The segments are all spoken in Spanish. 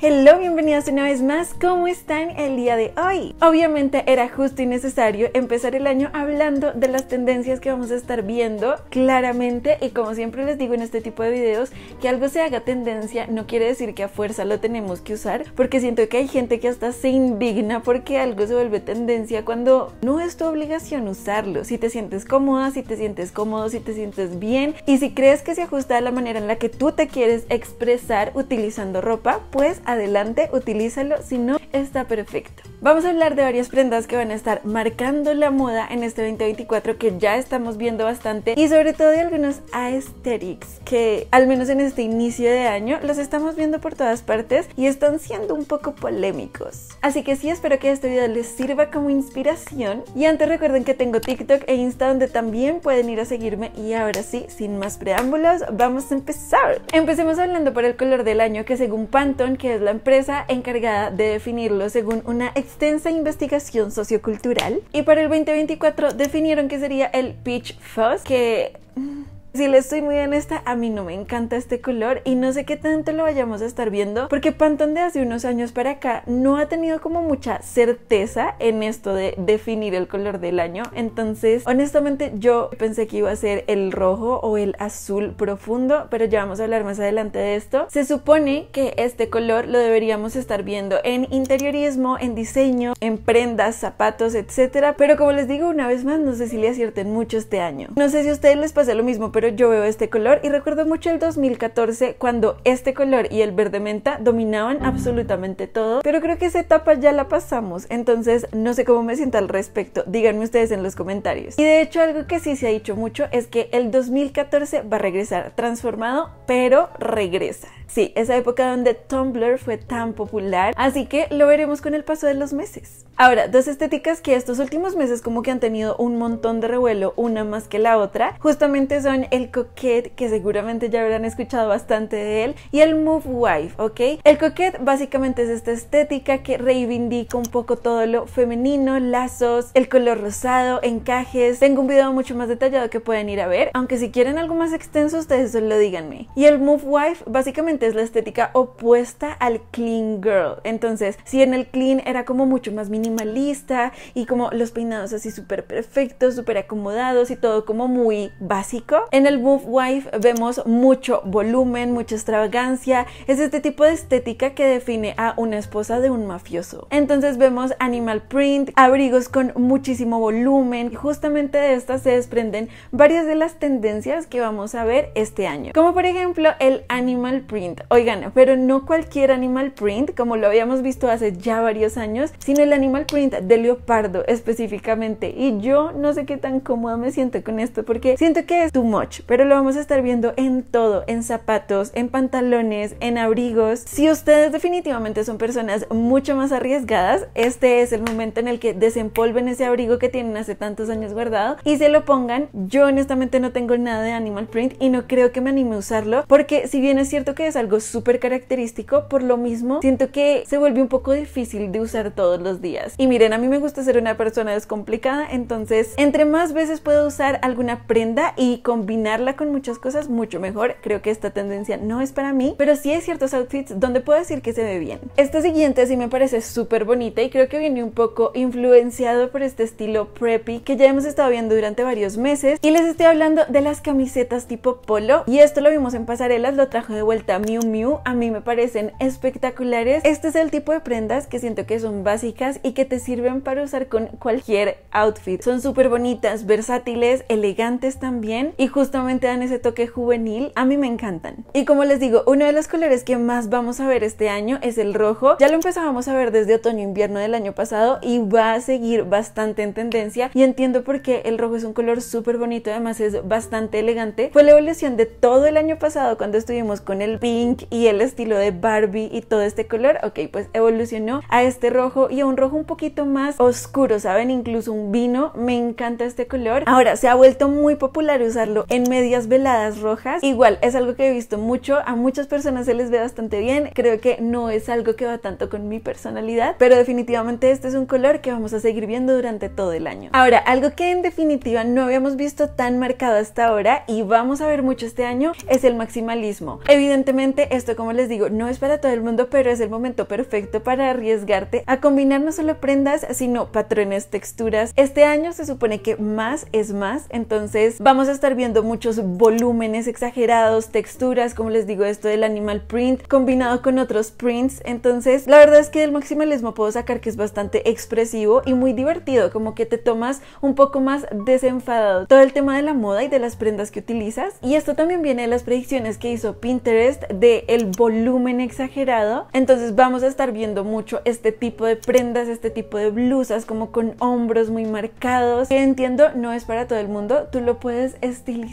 Hello, bienvenidos una vez más. ¿Cómo están el día de hoy? Obviamente era justo y necesario empezar el año hablando de las tendencias que vamos a estar viendo claramente y como siempre les digo en este tipo de videos, que algo se haga tendencia no quiere decir que a fuerza lo tenemos que usar, porque siento que hay gente que hasta se indigna porque algo se vuelve tendencia cuando no es tu obligación usarlo. Si te sientes cómoda, si te sientes cómodo, si te sientes bien y si crees que se ajusta a la manera en la que tú te quieres expresar utilizando ropa, pues adelante, utilízalo, si no, está perfecto. Vamos a hablar de varias prendas que van a estar marcando la moda en este 2024 que ya estamos viendo bastante y sobre todo de algunos aesthetics que al menos en este inicio de año los estamos viendo por todas partes y están siendo un poco polémicos. Así que sí, espero que este video les sirva como inspiración y antes recuerden que tengo TikTok e Insta donde también pueden ir a seguirme y ahora sí, sin más preámbulos, vamos a empezar. Empecemos hablando por el color del año que según Pantone, que es la empresa encargada de definirlo según una extensa investigación sociocultural y para el 2024 definieron que sería el pitch first que mm, si le estoy muy honesta, a mí no me encanta este color y no sé qué tanto lo vayamos a estar viendo porque Pantone hace unos años para acá no ha tenido como mucha certeza en esto de definir el color del año. Entonces, honestamente, yo pensé que iba a ser el rojo o el azul profundo, pero ya vamos a hablar más adelante de esto. Se supone que este color lo deberíamos estar viendo en interiorismo, en diseño, en prendas, zapatos, etcétera, pero como les digo una vez más, no sé si le acierten mucho este año. No sé si a ustedes les pasa lo mismo, pero pero yo veo este color y recuerdo mucho el 2014 cuando este color y el verde menta dominaban absolutamente todo, pero creo que esa etapa ya la pasamos, entonces no sé cómo me siento al respecto, díganme ustedes en los comentarios. Y de hecho algo que sí se ha dicho mucho es que el 2014 va a regresar transformado, pero regresa. Sí, esa época donde Tumblr fue tan popular, así que lo veremos con el paso de los meses. Ahora, dos estéticas que estos últimos meses como que han tenido un montón de revuelo, una más que la otra, justamente son el Coquette, que seguramente ya habrán escuchado bastante de él, y el Move Wife, ¿ok? El Coquette básicamente es esta estética que reivindica un poco todo lo femenino, lazos, el color rosado, encajes. Tengo un video mucho más detallado que pueden ir a ver, aunque si quieren algo más extenso, ustedes solo díganme. Y el Move Wife básicamente es la estética opuesta al Clean Girl. Entonces, si en el Clean era como mucho más minimalista y como los peinados así súper perfectos, súper acomodados y todo como muy básico, en el Move Wife vemos mucho volumen, mucha extravagancia. Es este tipo de estética que define a una esposa de un mafioso. Entonces vemos animal print, abrigos con muchísimo volumen. justamente de estas se desprenden varias de las tendencias que vamos a ver este año. Como por ejemplo el animal print. Oigan, pero no cualquier animal print, como lo habíamos visto hace ya varios años, sino el animal print de leopardo específicamente. Y yo no sé qué tan cómoda me siento con esto porque siento que es too pero lo vamos a estar viendo en todo, en zapatos, en pantalones, en abrigos. Si ustedes definitivamente son personas mucho más arriesgadas, este es el momento en el que desempolven ese abrigo que tienen hace tantos años guardado y se lo pongan. Yo honestamente no tengo nada de animal print y no creo que me anime a usarlo porque si bien es cierto que es algo súper característico, por lo mismo siento que se vuelve un poco difícil de usar todos los días. Y miren, a mí me gusta ser una persona descomplicada, entonces entre más veces puedo usar alguna prenda y combinar combinarla con muchas cosas, mucho mejor. Creo que esta tendencia no es para mí, pero sí hay ciertos outfits donde puedo decir que se ve bien. Esta siguiente sí me parece súper bonita y creo que viene un poco influenciado por este estilo preppy que ya hemos estado viendo durante varios meses. Y les estoy hablando de las camisetas tipo polo. Y esto lo vimos en pasarelas, lo trajo de vuelta Miu Miu. A mí me parecen espectaculares. Este es el tipo de prendas que siento que son básicas y que te sirven para usar con cualquier outfit. Son súper bonitas, versátiles, elegantes también. Y justo justamente dan ese toque juvenil, a mí me encantan. Y como les digo, uno de los colores que más vamos a ver este año es el rojo. Ya lo empezábamos a ver desde otoño-invierno del año pasado y va a seguir bastante en tendencia y entiendo por qué el rojo es un color súper bonito, además es bastante elegante. Fue la evolución de todo el año pasado cuando estuvimos con el pink y el estilo de Barbie y todo este color, ok, pues evolucionó a este rojo y a un rojo un poquito más oscuro, ¿saben? Incluso un vino, me encanta este color. Ahora, se ha vuelto muy popular usarlo en medias veladas rojas. Igual, es algo que he visto mucho, a muchas personas se les ve bastante bien, creo que no es algo que va tanto con mi personalidad, pero definitivamente este es un color que vamos a seguir viendo durante todo el año. Ahora, algo que en definitiva no habíamos visto tan marcado hasta ahora y vamos a ver mucho este año es el maximalismo. Evidentemente, esto como les digo, no es para todo el mundo, pero es el momento perfecto para arriesgarte a combinar no solo prendas, sino patrones, texturas. Este año se supone que más es más, entonces vamos a estar viendo muchos volúmenes exagerados, texturas, como les digo, esto del animal print combinado con otros prints. Entonces, la verdad es que del maximalismo puedo sacar que es bastante expresivo y muy divertido, como que te tomas un poco más desenfadado todo el tema de la moda y de las prendas que utilizas. Y esto también viene de las predicciones que hizo Pinterest de el volumen exagerado. Entonces, vamos a estar viendo mucho este tipo de prendas, este tipo de blusas como con hombros muy marcados, que entiendo no es para todo el mundo, tú lo puedes estilizar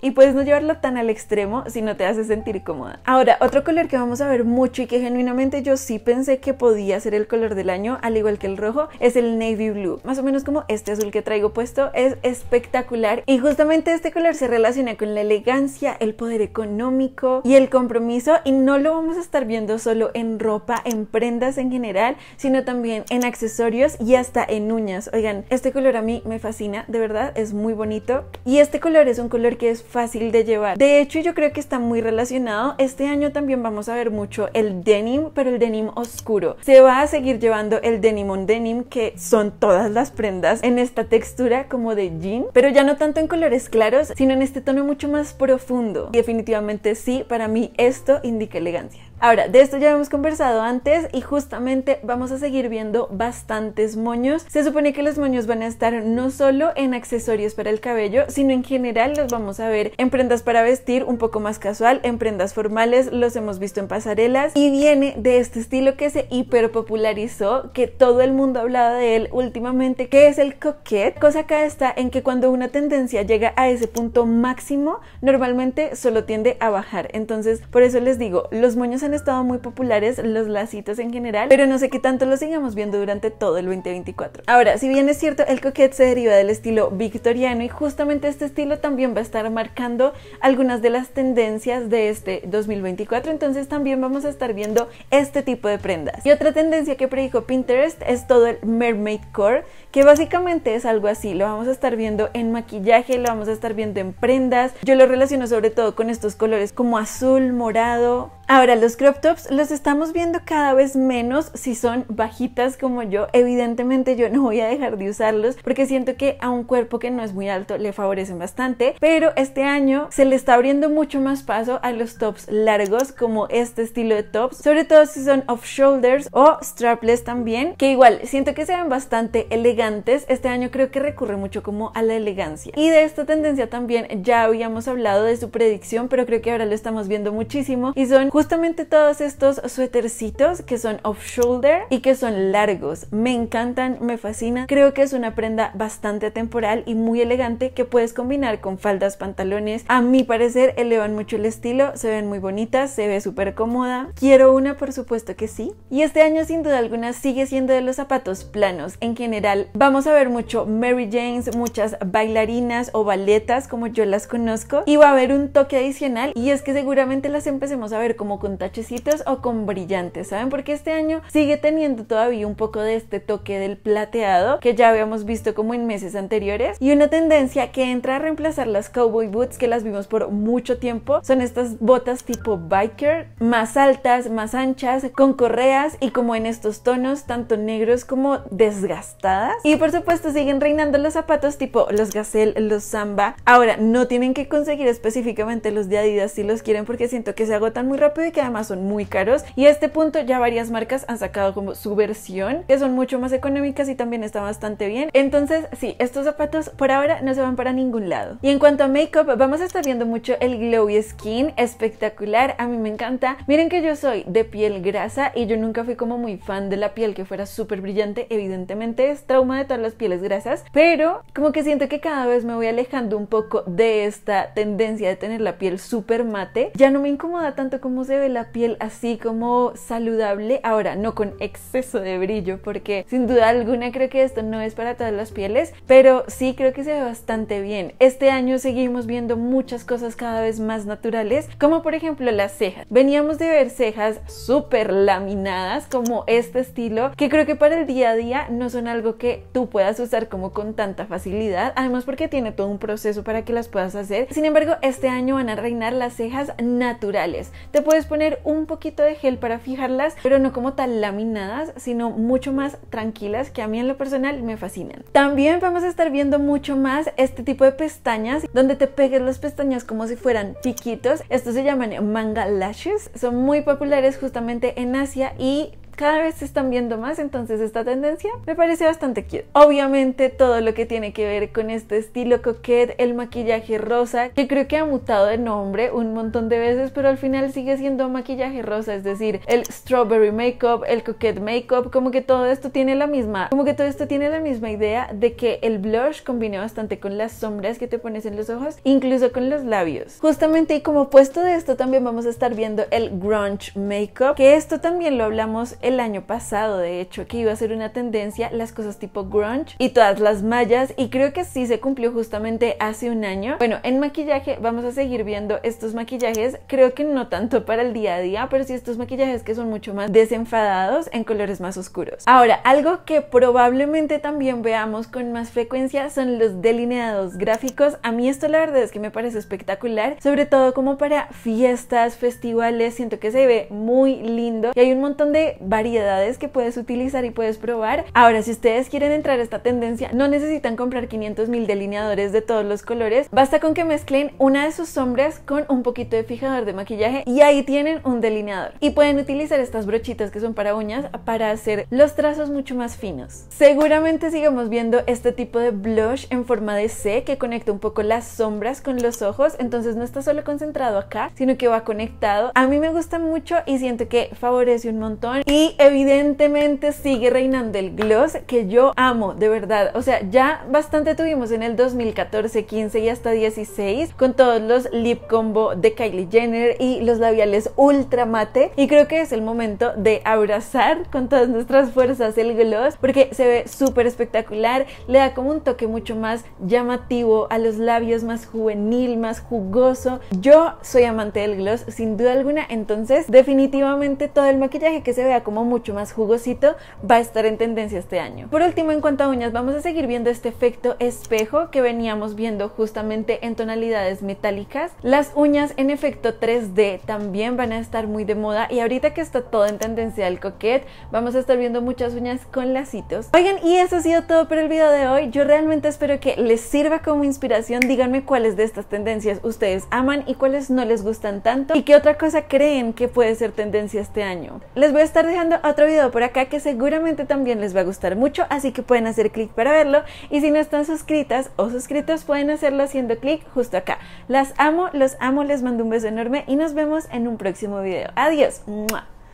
y puedes no llevarlo tan al extremo si no te hace sentir cómoda. Ahora, otro color que vamos a ver mucho y que genuinamente yo sí pensé que podía ser el color del año, al igual que el rojo, es el navy blue. Más o menos como este azul que traigo puesto, es espectacular y justamente este color se relaciona con la elegancia, el poder económico y el compromiso y no lo vamos a estar viendo solo en ropa, en prendas en general, sino también en accesorios y hasta en uñas. Oigan, este color a mí me fascina, de verdad, es muy bonito y este color es un color color que es fácil de llevar. De hecho, yo creo que está muy relacionado. Este año también vamos a ver mucho el denim, pero el denim oscuro. Se va a seguir llevando el denim on denim, que son todas las prendas en esta textura como de jean, pero ya no tanto en colores claros, sino en este tono mucho más profundo. definitivamente sí, para mí esto indica elegancia. Ahora, de esto ya hemos conversado antes y justamente vamos a seguir viendo bastantes moños. Se supone que los moños van a estar no solo en accesorios para el cabello, sino en general los vamos a ver en prendas para vestir un poco más casual, en prendas formales, los hemos visto en pasarelas y viene de este estilo que se hiperpopularizó, que todo el mundo hablaba de él últimamente, que es el coquet Cosa acá está en que cuando una tendencia llega a ese punto máximo, normalmente solo tiende a bajar. Entonces, por eso les digo, los moños han estado muy populares los lacitos en general, pero no sé qué tanto lo sigamos viendo durante todo el 2024. Ahora, si bien es cierto, el coquete se deriva del estilo victoriano y justamente este estilo también va a estar marcando algunas de las tendencias de este 2024, entonces también vamos a estar viendo este tipo de prendas. Y otra tendencia que predijo Pinterest es todo el mermaid core, que básicamente es algo así, lo vamos a estar viendo en maquillaje, lo vamos a estar viendo en prendas, yo lo relaciono sobre todo con estos colores como azul, morado, Ahora, los crop tops los estamos viendo cada vez menos si son bajitas como yo. Evidentemente yo no voy a dejar de usarlos porque siento que a un cuerpo que no es muy alto le favorecen bastante. Pero este año se le está abriendo mucho más paso a los tops largos como este estilo de tops. Sobre todo si son off shoulders o strapless también. Que igual siento que se ven bastante elegantes. Este año creo que recurre mucho como a la elegancia. Y de esta tendencia también ya habíamos hablado de su predicción pero creo que ahora lo estamos viendo muchísimo. Y son Justamente todos estos suétercitos que son off-shoulder y que son largos. Me encantan, me fascinan. Creo que es una prenda bastante temporal y muy elegante que puedes combinar con faldas, pantalones. A mi parecer elevan mucho el estilo, se ven muy bonitas, se ve súper cómoda. Quiero una, por supuesto que sí. Y este año sin duda alguna sigue siendo de los zapatos planos. En general vamos a ver mucho Mary Janes, muchas bailarinas o baletas como yo las conozco. Y va a haber un toque adicional y es que seguramente las empecemos a ver como como con tachecitos o con brillantes, ¿saben? Porque este año sigue teniendo todavía un poco de este toque del plateado que ya habíamos visto como en meses anteriores y una tendencia que entra a reemplazar las cowboy boots que las vimos por mucho tiempo son estas botas tipo biker más altas, más anchas, con correas y como en estos tonos tanto negros como desgastadas y por supuesto siguen reinando los zapatos tipo los gazelle, los samba. Ahora, no tienen que conseguir específicamente los de Adidas si los quieren porque siento que se agotan muy rápido y que además son muy caros. Y a este punto ya varias marcas han sacado como su versión, que son mucho más económicas y también está bastante bien. Entonces, sí, estos zapatos por ahora no se van para ningún lado. Y en cuanto a makeup, vamos a estar viendo mucho el glowy skin, espectacular, a mí me encanta. Miren que yo soy de piel grasa y yo nunca fui como muy fan de la piel que fuera súper brillante, evidentemente es trauma de todas las pieles grasas, pero como que siento que cada vez me voy alejando un poco de esta tendencia de tener la piel súper mate, ya no me incomoda tanto como se ve la piel así como saludable, ahora no con exceso de brillo, porque sin duda alguna creo que esto no es para todas las pieles, pero sí creo que se ve bastante bien. Este año seguimos viendo muchas cosas cada vez más naturales, como por ejemplo las cejas. Veníamos de ver cejas súper laminadas, como este estilo, que creo que para el día a día no son algo que tú puedas usar como con tanta facilidad, además porque tiene todo un proceso para que las puedas hacer. Sin embargo, este año van a reinar las cejas naturales. Te puedes puedes poner un poquito de gel para fijarlas, pero no como tal laminadas, sino mucho más tranquilas, que a mí en lo personal me fascinan. También vamos a estar viendo mucho más este tipo de pestañas, donde te pegues las pestañas como si fueran chiquitos. Estos se llaman manga lashes, son muy populares justamente en Asia y cada vez se están viendo más, entonces esta tendencia me parece bastante cute. Obviamente todo lo que tiene que ver con este estilo coquette, el maquillaje rosa, que creo que ha mutado de nombre un montón de veces, pero al final sigue siendo maquillaje rosa, es decir, el strawberry makeup, el coquette makeup, como que todo esto tiene la misma, como que todo esto tiene la misma idea de que el blush combina bastante con las sombras que te pones en los ojos, incluso con los labios. Justamente y como opuesto de esto también vamos a estar viendo el grunge makeup, que esto también lo hablamos el año pasado, de hecho, que iba a ser una tendencia las cosas tipo grunge y todas las mallas y creo que sí se cumplió justamente hace un año. Bueno, en maquillaje vamos a seguir viendo estos maquillajes, creo que no tanto para el día a día, pero sí estos maquillajes que son mucho más desenfadados en colores más oscuros. Ahora, algo que probablemente también veamos con más frecuencia son los delineados gráficos. A mí esto la verdad es que me parece espectacular, sobre todo como para fiestas, festivales, siento que se ve muy lindo y hay un montón de variedades que puedes utilizar y puedes probar. Ahora, si ustedes quieren entrar a esta tendencia, no necesitan comprar 500 mil delineadores de todos los colores. Basta con que mezclen una de sus sombras con un poquito de fijador de maquillaje y ahí tienen un delineador. Y pueden utilizar estas brochitas que son para uñas para hacer los trazos mucho más finos. Seguramente sigamos viendo este tipo de blush en forma de C que conecta un poco las sombras con los ojos. Entonces no está solo concentrado acá, sino que va conectado. A mí me gusta mucho y siento que favorece un montón. Y evidentemente sigue reinando el gloss que yo amo, de verdad. O sea, ya bastante tuvimos en el 2014, 15 y hasta 16 con todos los lip combo de Kylie Jenner y los labiales ultra mate. Y creo que es el momento de abrazar con todas nuestras fuerzas el gloss porque se ve súper espectacular. Le da como un toque mucho más llamativo a los labios, más juvenil, más jugoso. Yo soy amante del gloss, sin duda alguna. Entonces, definitivamente todo el maquillaje que se vea como mucho más jugosito, va a estar en tendencia este año. Por último, en cuanto a uñas, vamos a seguir viendo este efecto espejo que veníamos viendo justamente en tonalidades metálicas. Las uñas en efecto 3D también van a estar muy de moda y ahorita que está todo en tendencia el coquet, vamos a estar viendo muchas uñas con lacitos. Oigan, y eso ha sido todo por el video de hoy. Yo realmente espero que les sirva como inspiración. Díganme cuáles de estas tendencias ustedes aman y cuáles no les gustan tanto y qué otra cosa creen que puede ser tendencia este año. Les voy a estar dejando otro video por acá que seguramente también les va a gustar mucho, así que pueden hacer clic para verlo. Y si no están suscritas o suscritos, pueden hacerlo haciendo clic justo acá. Las amo, los amo, les mando un beso enorme y nos vemos en un próximo video. Adiós.